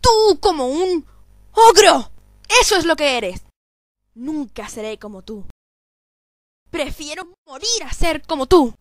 Tú como un ogro. Eso es lo que eres. Nunca seré como tú. Prefiero morir a ser como tú.